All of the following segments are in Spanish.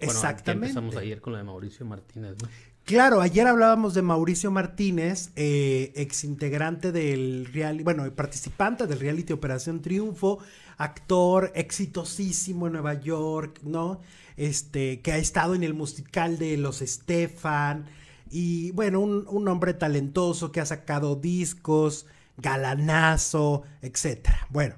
Exactamente. empezamos ayer con la de Mauricio Martínez, ¿no? Claro, ayer hablábamos de Mauricio Martínez, eh, ex integrante del reality, bueno, participante del reality Operación Triunfo, actor exitosísimo en Nueva York, ¿no? Este, que ha estado en el musical de Los Estefan, y bueno, un, un hombre talentoso que ha sacado discos, galanazo, etcétera. Bueno,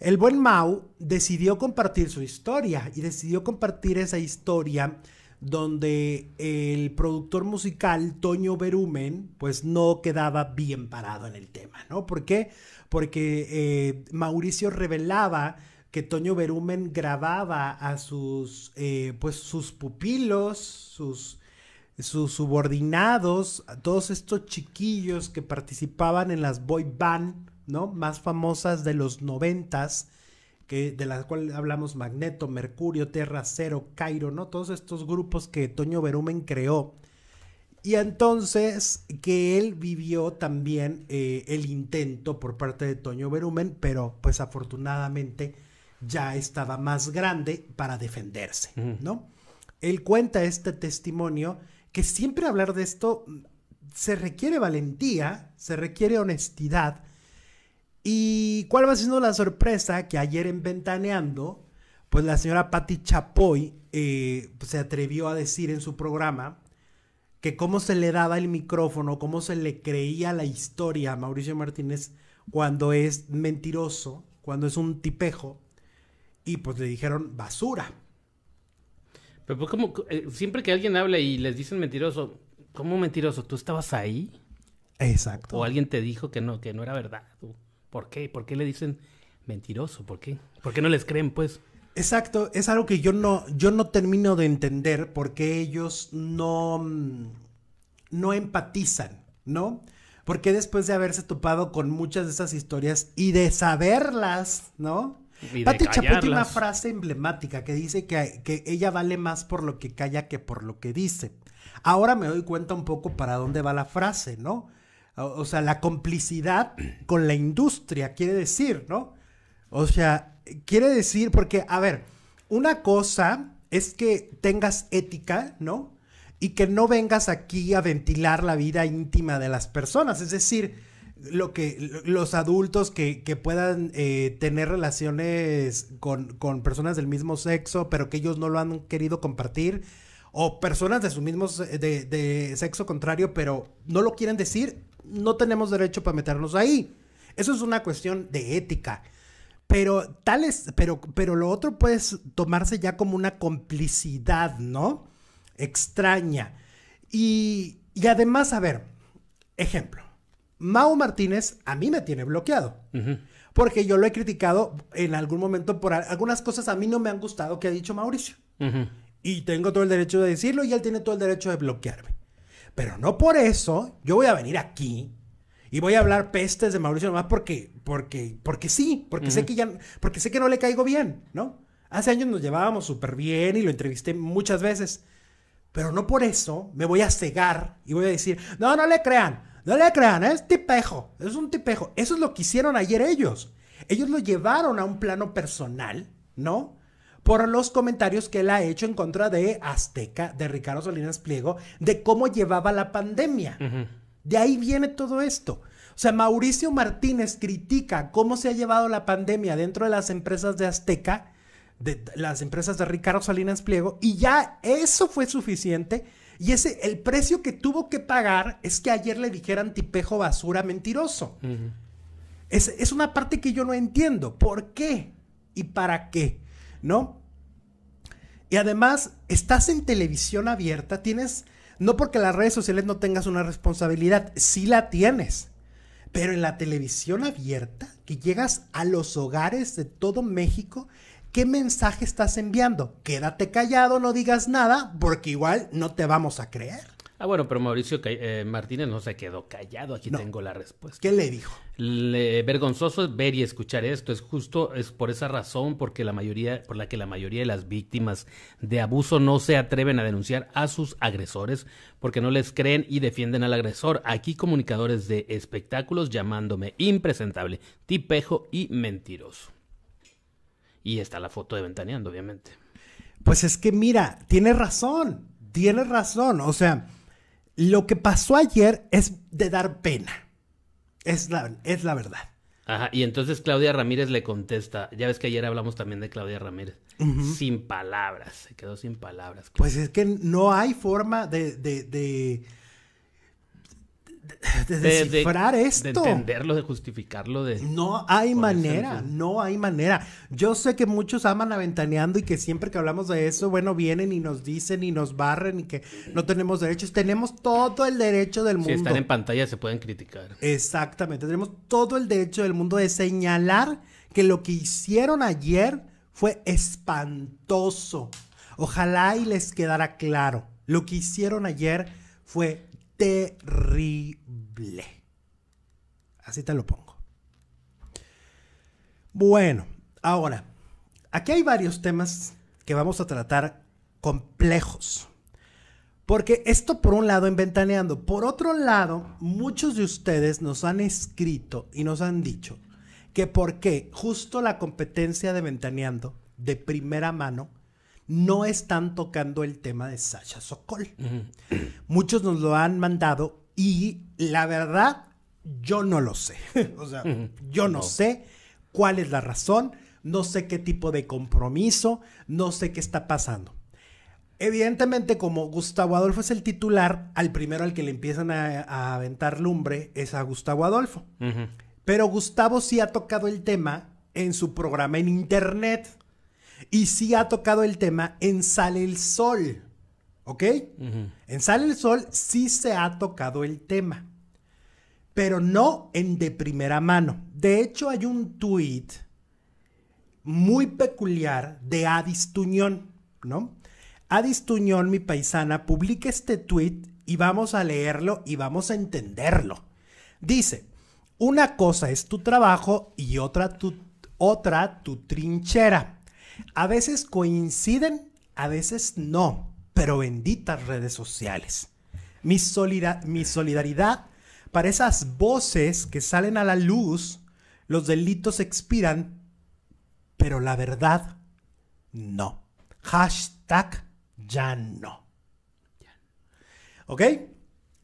el buen Mau decidió compartir su historia y decidió compartir esa historia donde el productor musical Toño Berumen pues no quedaba bien parado en el tema, ¿no? ¿Por qué? Porque eh, Mauricio revelaba que Toño Berumen grababa a sus, eh, pues sus pupilos, sus, sus subordinados, a todos estos chiquillos que participaban en las boy band más famosas de los noventas, que, de las cuales hablamos Magneto, Mercurio, Terra Cero, Cairo, ¿no? Todos estos grupos que Toño Berumen creó. Y entonces que él vivió también eh, el intento por parte de Toño Berumen, pero pues afortunadamente ya estaba más grande para defenderse, ¿no? Él cuenta este testimonio que siempre hablar de esto mm, se requiere valentía, se requiere honestidad, ¿Y cuál va siendo la sorpresa? Que ayer en Ventaneando, pues la señora Patti Chapoy eh, pues se atrevió a decir en su programa que cómo se le daba el micrófono, cómo se le creía la historia a Mauricio Martínez cuando es mentiroso, cuando es un tipejo, y pues le dijeron basura. Pero pues como eh, siempre que alguien habla y les dicen mentiroso, ¿cómo mentiroso? ¿Tú estabas ahí? Exacto. O alguien te dijo que no, que no era verdad. ¿Tú? ¿Por qué? ¿Por qué le dicen mentiroso? ¿Por qué? ¿Por qué no les creen, pues? Exacto, es algo que yo no, yo no termino de entender porque ellos no, no empatizan, ¿no? Porque después de haberse topado con muchas de esas historias y de saberlas, ¿no? Pati tiene una frase emblemática que dice que, que ella vale más por lo que calla que por lo que dice. Ahora me doy cuenta un poco para dónde va la frase, ¿no? O sea, la complicidad con la industria, quiere decir, ¿no? O sea, quiere decir, porque, a ver, una cosa es que tengas ética, ¿no? Y que no vengas aquí a ventilar la vida íntima de las personas. Es decir, lo que los adultos que, puedan eh, tener relaciones con, personas del mismo sexo, pero que ellos no lo han querido compartir, o personas de su mismo de, de sexo contrario, pero no lo quieren decir, no tenemos derecho para meternos ahí. Eso es una cuestión de ética. Pero tales, pero, pero lo otro puede tomarse ya como una complicidad, ¿no? Extraña. Y, y además, a ver, ejemplo, Mao Martínez a mí me tiene bloqueado. Porque yo lo he criticado en algún momento por algunas cosas a mí no me han gustado que ha dicho Mauricio. Y tengo todo el derecho de decirlo y él tiene todo el derecho de bloquearme. Pero no por eso yo voy a venir aquí y voy a hablar pestes de Mauricio nomás porque, porque, porque sí, porque sé que ya, porque sé que no le caigo bien, ¿no? Hace años nos llevábamos súper bien y lo entrevisté muchas veces. Pero no por eso me voy a cegar y voy a decir, no, no le crean, no le crean, es tipejo, es un tipejo. Eso es lo que hicieron ayer ellos. Ellos lo llevaron a un plano personal, ¿no? por los comentarios que él ha hecho en contra de Azteca, de Ricardo Salinas Pliego, de cómo llevaba la pandemia. De ahí viene todo esto. O sea, Mauricio Martínez critica cómo se ha llevado la pandemia dentro de las empresas de Azteca, de las empresas de Ricardo Salinas Pliego, y ya eso fue suficiente. Y ese, el precio que tuvo que pagar es que ayer le dijeran tipejo basura mentiroso. es, es una parte que yo no entiendo. ¿Por qué? ¿Y para qué? ¿no? Y además, estás en televisión abierta, tienes, no porque las redes sociales no tengas una responsabilidad, sí la tienes, pero en la televisión abierta, que llegas a los hogares de todo México, ¿qué mensaje estás enviando? Quédate callado, no digas nada, porque igual no te vamos a creer. Ah, bueno, pero Mauricio eh, Martínez no se quedó callado. Aquí tengo la respuesta. ¿Qué le dijo? vergonzoso es ver y escuchar esto. Es justo, es por esa razón porque la mayoría, por la que la mayoría de las víctimas de abuso no se atreven a denunciar a sus agresores porque no les creen y defienden al agresor. Aquí comunicadores de espectáculos llamándome impresentable, tipejo y mentiroso. Y está la foto de Ventaneando, obviamente. Pues es que mira, tiene razón, tiene razón. O sea, lo que pasó ayer es de dar pena. Es la, es la verdad. Ajá, y entonces Claudia Ramírez le contesta, ya ves que ayer hablamos también de Claudia Ramírez, sin palabras, se quedó sin palabras. Pues es que no hay forma de, de, descifrar esto. De entenderlo, de justificarlo. De, no hay manera, no hay manera. Yo sé que muchos aman aventaneando y que siempre que hablamos de eso, bueno, vienen y nos dicen y nos barren y que no tenemos derechos. Tenemos todo el derecho del mundo. Si están en pantalla se pueden criticar. Exactamente, tenemos todo el derecho del mundo de señalar que lo que hicieron ayer fue espantoso. Ojalá y les quedara claro. Lo que hicieron ayer fue terrible. Así te lo pongo. Bueno, ahora, aquí hay varios temas que vamos a tratar complejos. Porque esto por un lado en Ventaneando. Por otro lado, muchos de ustedes nos han escrito y nos han dicho que porque justo la competencia de Ventaneando de primera mano no están tocando el tema de Sasha Sokol. Muchos nos lo han mandado y la verdad, yo no lo sé. o sea, yo no, sé cuál es la razón, no sé qué tipo de compromiso, no sé qué está pasando. Evidentemente, como Gustavo Adolfo es el titular, al primero al que le empiezan a, aventar lumbre es a Gustavo Adolfo. Pero Gustavo sí ha tocado el tema en su programa en internet y sí ha tocado el tema en Sale el Sol. ¿Ok? En Sale el Sol sí se ha tocado el tema, pero no en de primera mano. De hecho, hay un tweet muy peculiar de Adis Tuñón, ¿no? Adis Tuñón, mi paisana, publica este tweet y vamos a leerlo y vamos a entenderlo. Dice, una cosa es tu trabajo y otra tu, otra tu trinchera. A veces coinciden, a veces no, pero benditas redes sociales. Mi, solidaridad para esas voces que salen a la luz, los delitos expiran, pero la verdad no. Hashtag ya no. ¿Ok?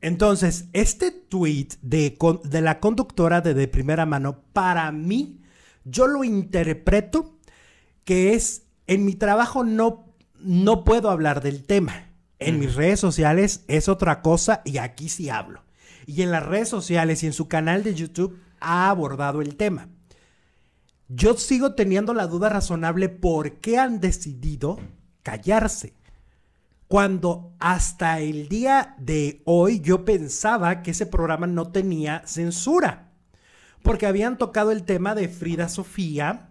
Entonces, este tweet de, la conductora de primera mano, para mí, yo lo interpreto que es, en mi trabajo no, no puedo hablar del tema. En mis redes sociales es otra cosa y aquí sí hablo. Y en las redes sociales y en su canal de YouTube ha abordado el tema. Yo sigo teniendo la duda razonable por qué han decidido callarse. Cuando hasta el día de hoy yo pensaba que ese programa no tenía censura. Porque habían tocado el tema de Frida Sofía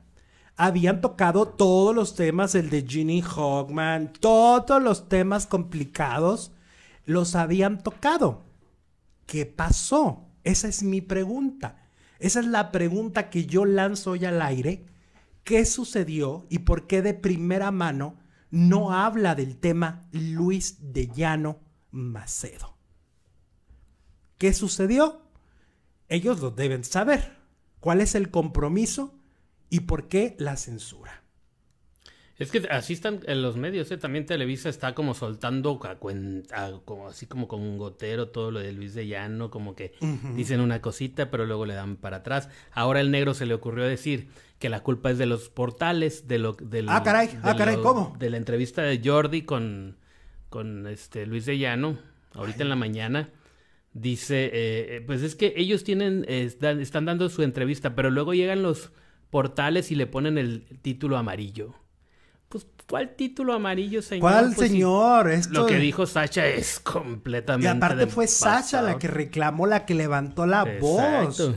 habían tocado todos los temas, el de Ginny Hogman, todos los temas complicados, los habían tocado. ¿Qué pasó? Esa es mi pregunta. Esa es la pregunta que yo lanzo hoy al aire. ¿Qué sucedió y por qué de primera mano no habla del tema Luis de Llano Macedo? ¿Qué sucedió? Ellos lo deben saber. ¿Cuál es el compromiso? y por qué la censura. Es que así están en los medios, ¿eh? también Televisa está como soltando como así como con un gotero todo lo de Luis de Llano, como que dicen una cosita pero luego le dan para atrás. Ahora el negro se le ocurrió decir que la culpa es de los portales, de lo, ah caray, ah caray, ¿cómo? De la entrevista de Jordi con, con este Luis de Llano, ahorita en la mañana. Dice, eh, eh, pues es que ellos tienen, eh, están dando su entrevista, pero luego llegan los portales y le ponen el, título amarillo. Pues, ¿cuál título amarillo, señor? ¿Cuál, pues, señor? Lo que dijo Sacha es completamente. Y aparte fue Sasha Sacha la que reclamó, la que levantó la voz.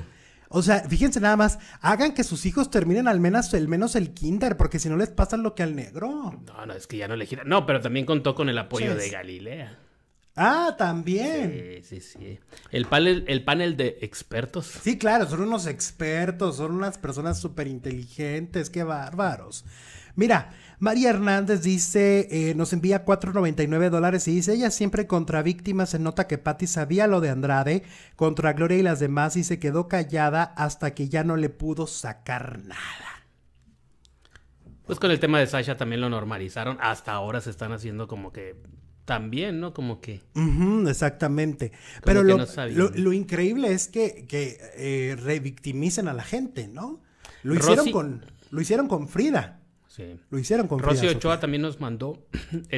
O sea, fíjense nada más, hagan que sus hijos terminen al menos, menos el kinder, porque si no les pasa lo que al negro. No, no, es que ya no le gira. No, pero también contó con el apoyo de Galilea. Ah, también. Sí, sí, sí. El panel, el panel de expertos. Sí, claro, son unos expertos, son unas personas súper inteligentes, qué bárbaros. Mira, María Hernández dice, eh, nos envía 4.99 dólares y dice, ella siempre contra víctimas se nota que Patty sabía lo de Andrade, contra Gloria y las demás y se quedó callada hasta que ya no le pudo sacar nada. Pues con el tema de Sasha también lo normalizaron, hasta ahora se están haciendo como que también, ¿no? Como que. exactamente. Pero lo, lo, increíble es que, que eh, revictimicen a la gente, ¿no? Lo hicieron con. Lo hicieron con Frida. Sí. Lo hicieron con Frida. Rocío Ochoa también nos mandó